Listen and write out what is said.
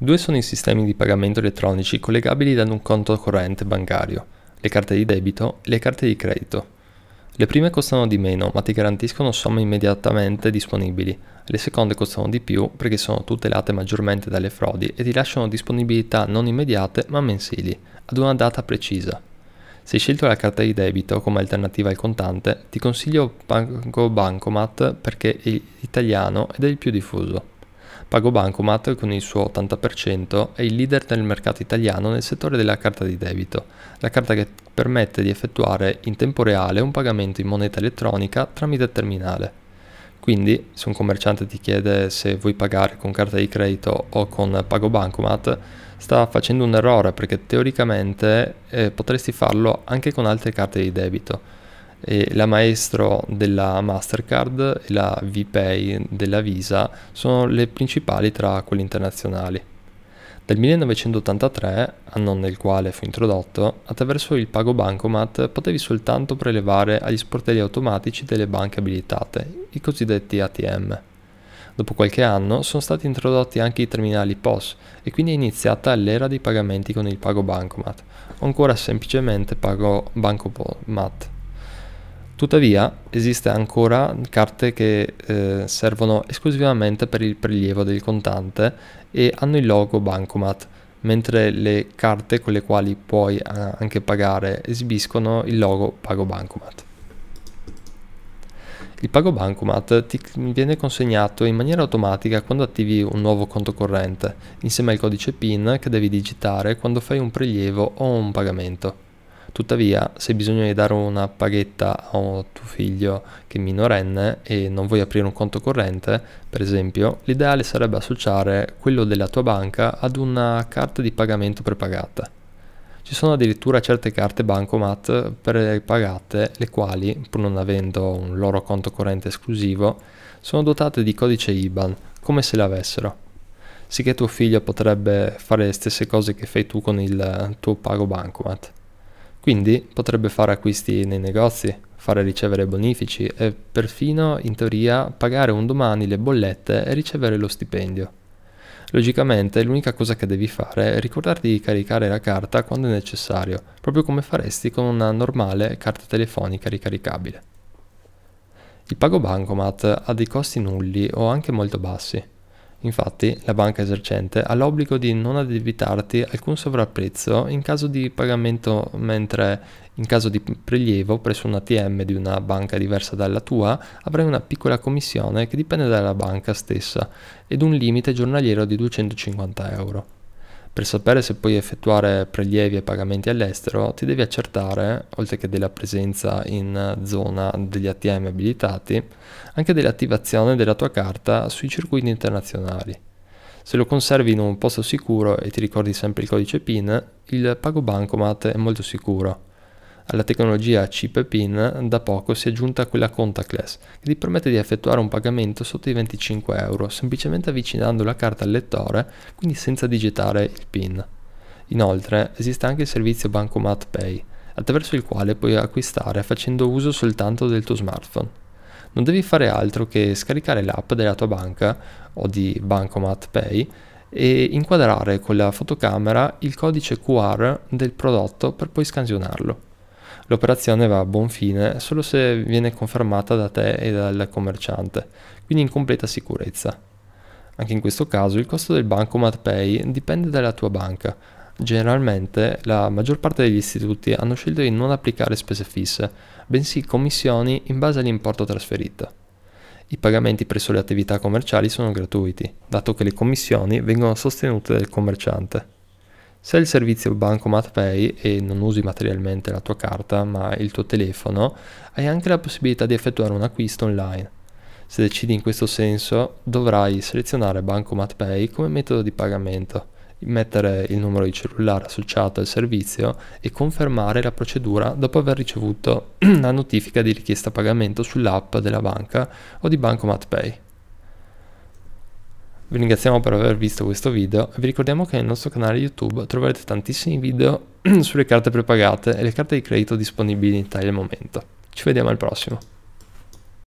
Due sono i sistemi di pagamento elettronici collegabili da un conto corrente bancario, le carte di debito e le carte di credito. Le prime costano di meno ma ti garantiscono somme immediatamente disponibili, le seconde costano di più perché sono tutelate maggiormente dalle frodi e ti lasciano disponibilità non immediate ma mensili, ad una data precisa. Se hai scelto la carta di debito come alternativa al contante, ti consiglio Pago Bancomat perché è italiano ed è il più diffuso. Pago Bancomat con il suo 80% è il leader nel mercato italiano nel settore della carta di debito, la carta che permette di effettuare in tempo reale un pagamento in moneta elettronica tramite terminale. Quindi, se un commerciante ti chiede se vuoi pagare con carta di credito o con Pago Bancomat, sta facendo un errore perché teoricamente eh, potresti farlo anche con altre carte di debito e la Maestro della Mastercard e la VPay della Visa sono le principali tra quelle internazionali. Dal 1983, anno nel quale fu introdotto, attraverso il pago bancomat potevi soltanto prelevare agli sportelli automatici delle banche abilitate, i cosiddetti ATM. Dopo qualche anno sono stati introdotti anche i terminali POS e quindi è iniziata l'era dei pagamenti con il pago bancomat, o ancora semplicemente pago bancomat. Tuttavia esiste ancora carte che eh, servono esclusivamente per il prelievo del contante e hanno il logo Bancomat, mentre le carte con le quali puoi eh, anche pagare esibiscono il logo Pago Bancomat. Il pago bancomat ti viene consegnato in maniera automatica quando attivi un nuovo conto corrente, insieme al codice PIN che devi digitare quando fai un prelievo o un pagamento. Tuttavia, se bisogno di dare una paghetta a tuo figlio che è minorenne e non vuoi aprire un conto corrente, per esempio, l'ideale sarebbe associare quello della tua banca ad una carta di pagamento prepagata. Ci sono addirittura certe carte bancomat prepagate le quali, pur non avendo un loro conto corrente esclusivo, sono dotate di codice IBAN, come se l'avessero. Sì che tuo figlio potrebbe fare le stesse cose che fai tu con il tuo pago bancomat. Quindi potrebbe fare acquisti nei negozi, fare ricevere bonifici e perfino, in teoria, pagare un domani le bollette e ricevere lo stipendio. Logicamente l'unica cosa che devi fare è ricordarti di caricare la carta quando è necessario, proprio come faresti con una normale carta telefonica ricaricabile. Il pago bancomat ha dei costi nulli o anche molto bassi. Infatti, la banca esercente ha l'obbligo di non addebitarti alcun sovrapprezzo in caso di pagamento, mentre in caso di prelievo presso un ATM di una banca diversa dalla tua, avrai una piccola commissione che dipende dalla banca stessa ed un limite giornaliero di 250 euro. Per sapere se puoi effettuare prelievi e pagamenti all'estero ti devi accertare, oltre che della presenza in zona degli ATM abilitati, anche dell'attivazione della tua carta sui circuiti internazionali. Se lo conservi in un posto sicuro e ti ricordi sempre il codice PIN, il pago bancomat è molto sicuro. Alla tecnologia chip PIN da poco si è aggiunta quella contactless, che ti permette di effettuare un pagamento sotto i 25 euro, semplicemente avvicinando la carta al lettore, quindi senza digitare il PIN. Inoltre esiste anche il servizio Bancomat Pay, attraverso il quale puoi acquistare facendo uso soltanto del tuo smartphone. Non devi fare altro che scaricare l'app della tua banca o di Bancomat Pay e inquadrare con la fotocamera il codice QR del prodotto per poi scansionarlo. L'operazione va a buon fine solo se viene confermata da te e dal commerciante, quindi in completa sicurezza. Anche in questo caso il costo del bancomat pay dipende dalla tua banca. Generalmente la maggior parte degli istituti hanno scelto di non applicare spese fisse, bensì commissioni in base all'importo trasferito. I pagamenti presso le attività commerciali sono gratuiti, dato che le commissioni vengono sostenute dal commerciante. Se il servizio Bancomat Pay e non usi materialmente la tua carta ma il tuo telefono, hai anche la possibilità di effettuare un acquisto online. Se decidi in questo senso, dovrai selezionare Bancomat Pay come metodo di pagamento, mettere il numero di cellulare associato al servizio e confermare la procedura dopo aver ricevuto la notifica di richiesta pagamento sull'app della banca o di Bancomat Pay. Vi ringraziamo per aver visto questo video e vi ricordiamo che nel nostro canale YouTube troverete tantissimi video sulle carte prepagate e le carte di credito disponibili in Italia al momento. Ci vediamo al prossimo.